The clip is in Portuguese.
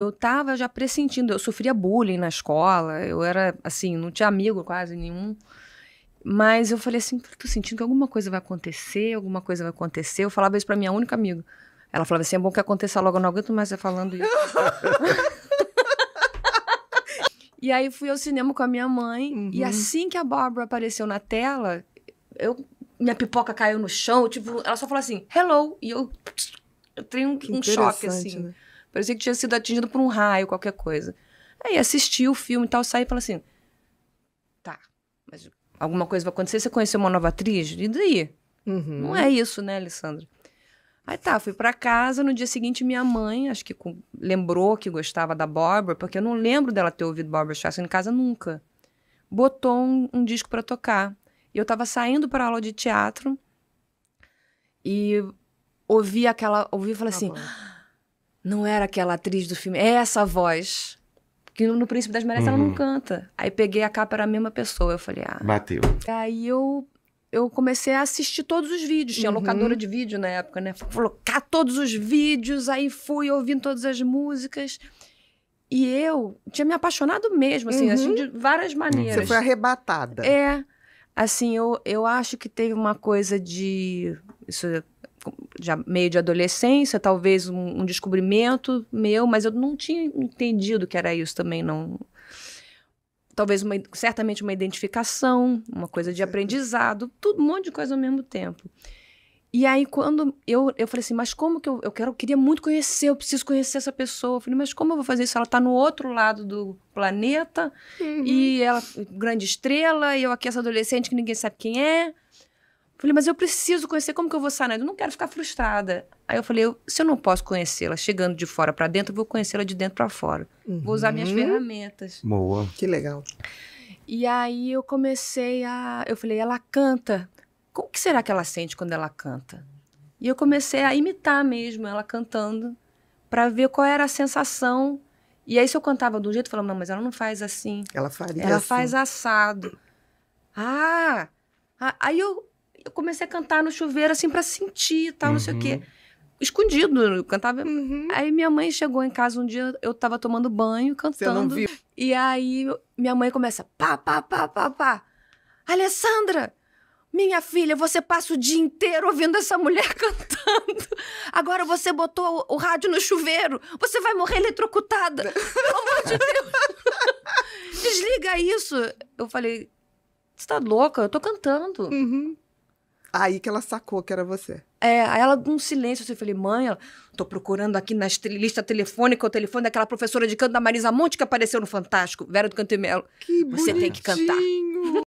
Eu tava já pressentindo, eu sofria bullying na escola, eu era assim, não tinha amigo quase nenhum. Mas eu falei assim, tô sentindo que alguma coisa vai acontecer, alguma coisa vai acontecer. Eu falava isso pra minha única amiga. Ela falava assim, é bom que aconteça logo, eu não aguento mais você falando isso. e aí fui ao cinema com a minha mãe, uhum. e assim que a Bárbara apareceu na tela, eu minha pipoca caiu no chão, tipo, ela só falou assim, hello, e eu, eu tenho um, um choque, assim. Né? Parecia que tinha sido atingido por um raio, qualquer coisa. Aí assisti o filme e tal, saí e falei assim: tá, mas alguma coisa vai acontecer, você conheceu uma nova atriz? E daí? Uhum. Não é isso, né, Alessandra? Aí tá, fui para casa, no dia seguinte minha mãe, acho que com, lembrou que gostava da Barbara porque eu não lembro dela ter ouvido Barbara Streisand em casa nunca. Botou um, um disco para tocar. E eu tava saindo para aula de teatro e ouvi aquela, ouvi e falei tá assim: bom. Não era aquela atriz do filme, é essa voz. Que no, no Príncipe das Marés uhum. ela não uhum. canta. Aí peguei a capa, era a mesma pessoa. Eu falei, ah. Bateu. Aí eu eu comecei a assistir todos os vídeos. Tinha uhum. locadora de vídeo na época, né? Fui todos os vídeos, aí fui ouvindo todas as músicas. E eu tinha me apaixonado mesmo, assim, assim uhum. assim de várias uhum. maneiras. Você foi arrebatada. É. Assim, eu, eu acho que teve uma coisa de. Isso já meio de adolescência, talvez um, um, descobrimento meu, mas eu não tinha entendido que era isso também, não. Talvez uma, certamente uma identificação, uma coisa de aprendizado, tudo, um monte de coisa ao mesmo tempo. E aí, quando eu, eu falei assim, mas como que eu, eu quero, eu queria muito conhecer, eu preciso conhecer essa pessoa. Eu falei, mas como eu vou fazer isso? Ela está no outro lado do planeta, uhum. e ela, grande estrela, e eu aqui, essa adolescente que ninguém sabe quem é. Falei, mas eu preciso conhecer, como que eu vou sanar? Eu não quero ficar frustrada. Aí eu falei, eu, se eu não posso conhecê-la chegando de fora para dentro, eu vou conhecê-la de dentro para fora. Uhum. Vou usar minhas uhum. ferramentas. Boa. Que legal. E aí eu comecei a. Eu falei, ela canta. Como que será que ela sente quando ela canta? E eu comecei a imitar mesmo ela cantando para ver qual era a sensação. E aí, se eu cantava de um jeito, eu falava, não, mas ela não faz assim. Ela faria Ela assim. faz assado. Ah! Aí eu eu comecei a cantar no chuveiro, assim, para sentir e tal, uhum. não sei o quê. Uhum. Escondido, eu cantava. Uhum. Aí minha mãe chegou em casa um dia, eu tava tomando banho, cantando. E aí minha mãe começa, pá, pá, pá, pá, pá. Alessandra, minha filha, você passa o dia inteiro ouvindo essa mulher cantando. Agora você botou o, o rádio no chuveiro. Você vai morrer eletrocutada. Pelo amor de Deus. Desliga isso. Eu falei, você tá louca? Eu tô cantando. Uhum. Aí que ela sacou que era você. É, aí ela, um silêncio, assim, eu falei, mãe, ela, tô procurando aqui na lista telefônica o telefone daquela professora de canto da Marisa Monte que apareceu no Fantástico, Vera do Canto e Melo. Que Você bonitinho. tem que cantar.